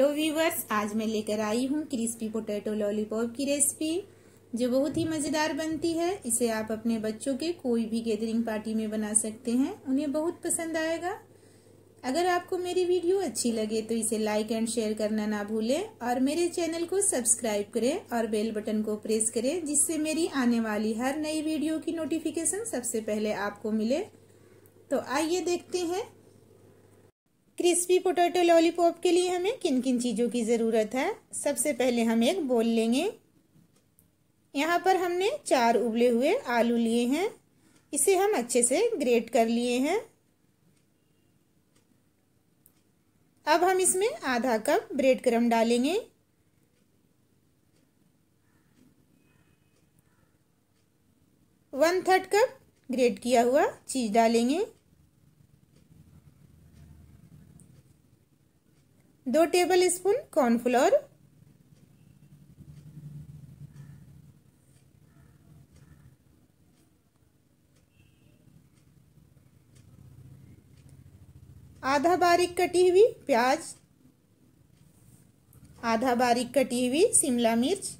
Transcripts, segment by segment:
Hello तो viewers आज मैं लेकर आई हूँ क्रिस्पी पोटैटो लॉलीपॉप की रेसिपी जो बहुत ही मज़ेदार बनती है इसे आप अपने बच्चों के कोई भी गैदरिंग पार्टी में बना सकते हैं उन्हें बहुत पसंद आएगा अगर आपको मेरी वीडियो अच्छी लगे तो इसे लाइक एंड शेयर करना ना भूलें और मेरे चैनल को सब्सक्राइब करें और बेल बटन को प्रेस करें जिससे मेरी आने वाली हर नई वीडियो की नोटिफिकेशन सबसे पहले आपको मिले तो आइए देखते हैं क्रिस्पी पोटैटो लॉलीपॉप के लिए हमें किन किन चीज़ों की ज़रूरत है सबसे पहले हम एक बोल लेंगे यहाँ पर हमने चार उबले हुए आलू लिए हैं इसे हम अच्छे से ग्रेट कर लिए हैं अब हम इसमें आधा कप ब्रेड क्रम डालेंगे वन थर्ड कप ग्रेट किया हुआ चीज़ डालेंगे दो टेबल स्पून कॉर्नफ्लोर आधा बारीक कटी हुई प्याज आधा बारीक कटी हुई शिमला मिर्च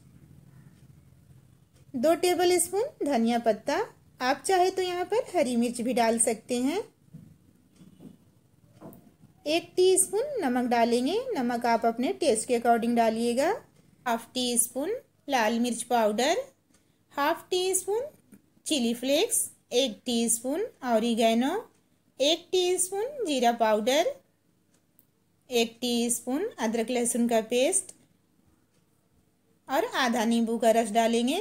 दो टेबल स्पून धनिया पत्ता आप चाहे तो यहाँ पर हरी मिर्च भी डाल सकते हैं एक टीस्पून नमक डालेंगे नमक आप अपने टेस्ट के अकॉर्डिंग डालिएगा हाफ टी स्पून लाल मिर्च powder half teaspoon chilli flakes एक टी स्पून ऑरिगेनो एक टी स्पून जीरा पाउडर एक टी स्पून अदरक लहसुन का पेस्ट और आधा नींबू का रस डालेंगे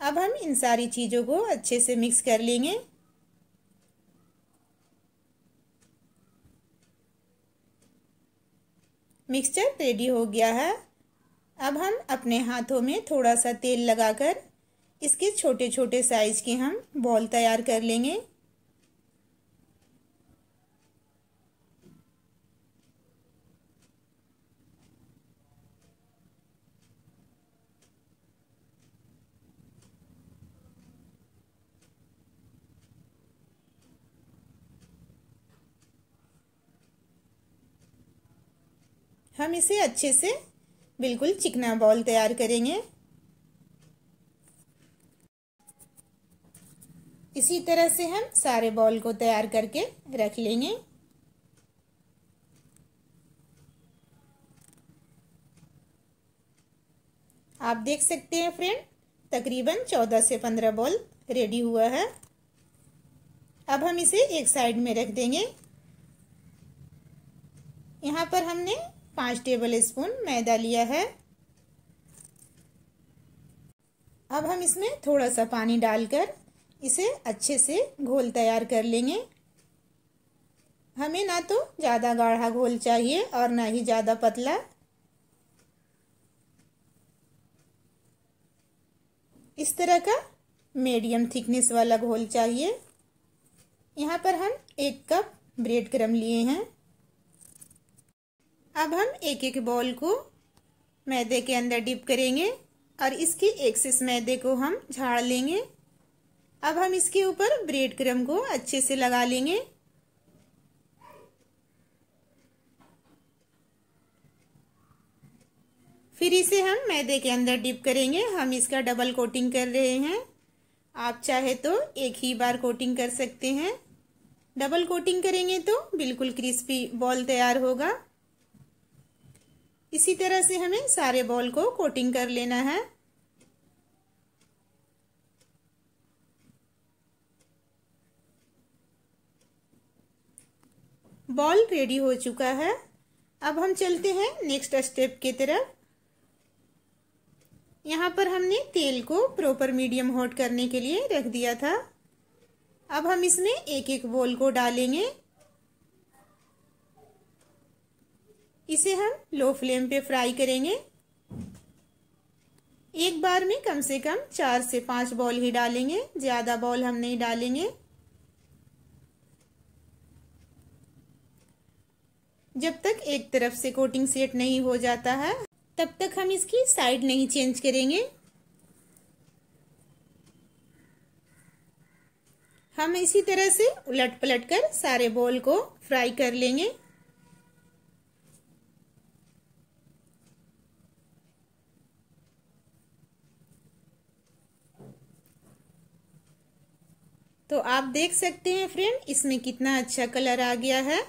अब हम इन सारी चीज़ों को अच्छे से मिक्स कर लेंगे मिक्सचर रेडी हो गया है अब हम अपने हाथों में थोड़ा सा तेल लगाकर इसके छोटे छोटे साइज के हम बॉल तैयार कर लेंगे हम इसे अच्छे से बिल्कुल चिकना बॉल तैयार करेंगे इसी तरह से हम सारे बॉल को तैयार करके रख लेंगे आप देख सकते हैं फ्रेंड तकरीबन चौदह से पंद्रह बॉल रेडी हुआ है अब हम इसे एक साइड में रख देंगे यहाँ पर हमने पाँच टेबल स्पून मैदा लिया है अब हम इसमें थोड़ा सा पानी डालकर इसे अच्छे से घोल तैयार कर लेंगे हमें ना तो ज़्यादा गाढ़ा घोल चाहिए और ना ही ज़्यादा पतला इस तरह का मीडियम थिकनेस वाला घोल चाहिए यहाँ पर हम एक कप ब्रेड क्रम लिए हैं अब हम एक एक बॉल को मैदे के अंदर डिप करेंगे और इसकी एक्सेस मैदे को हम झाड़ लेंगे अब हम इसके ऊपर ब्रेड क्रम को अच्छे से लगा लेंगे फिर इसे हम मैदे के अंदर डिप करेंगे हम इसका डबल कोटिंग कर रहे हैं आप चाहे तो एक ही बार कोटिंग कर सकते हैं डबल कोटिंग करेंगे तो बिल्कुल क्रिस्पी बॉल तैयार होगा इसी तरह से हमें सारे बॉल को कोटिंग कर लेना है बॉल रेडी हो चुका है अब हम चलते हैं नेक्स्ट स्टेप की तरफ यहाँ पर हमने तेल को प्रॉपर मीडियम हॉट करने के लिए रख दिया था अब हम इसमें एक एक बॉल को डालेंगे इसे हम लो फ्लेम पे फ्राई करेंगे एक बार में कम से कम चार से पांच बॉल ही डालेंगे ज्यादा बॉल हम नहीं डालेंगे जब तक एक तरफ से कोटिंग सेट नहीं हो जाता है तब तक हम इसकी साइड नहीं चेंज करेंगे हम इसी तरह से उलट पलट कर सारे बॉल को फ्राई कर लेंगे तो आप देख सकते हैं फ्रेंड इसमें कितना अच्छा कलर आ गया है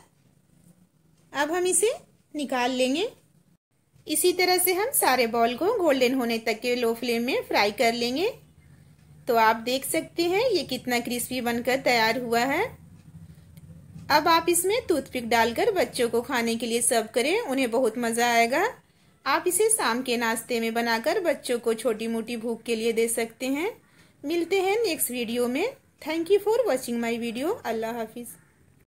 अब हम इसे निकाल लेंगे इसी तरह से हम सारे बॉल को गोल्डन होने तक के लो फ्लेम में फ्राई कर लेंगे तो आप देख सकते हैं ये कितना क्रिस्पी बनकर तैयार हुआ है अब आप इसमें टूथपिक डालकर बच्चों को खाने के लिए सर्व करें उन्हें बहुत मज़ा आएगा आप इसे शाम के नाश्ते में बनाकर बच्चों को छोटी मोटी भूख के लिए दे सकते हैं मिलते हैं नेक्स्ट वीडियो में Thank you for watching my video. Allah Hafiz.